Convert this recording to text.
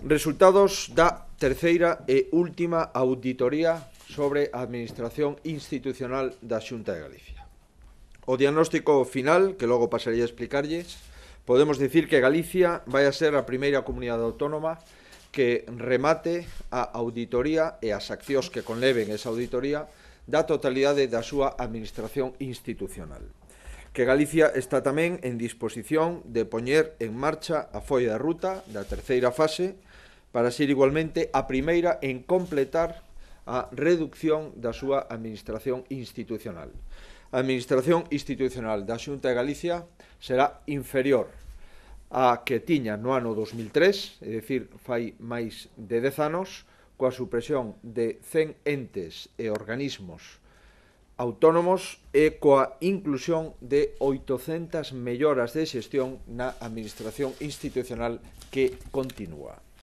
Resultados da terceira e última auditoría sobre a Administración Institucional da Xunta de Galicia. O diagnóstico final, que logo pasaría a explicarlles, podemos dicir que Galicia vai a ser a primeira comunidade autónoma que remate a auditoría e as accións que conleven esa auditoría da totalidade da súa Administración Institucional que Galicia está tamén en disposición de poñer en marcha a folla de ruta da terceira fase para ser igualmente a primeira en completar a reducción da súa administración institucional. A administración institucional da Xunta de Galicia será inferior a que tiña no ano 2003, é dicir, fai máis de 10 anos, coa supresión de 100 entes e organismos autónomos e coa inclusión de 800 melloras de xestión na administración institucional que continúa.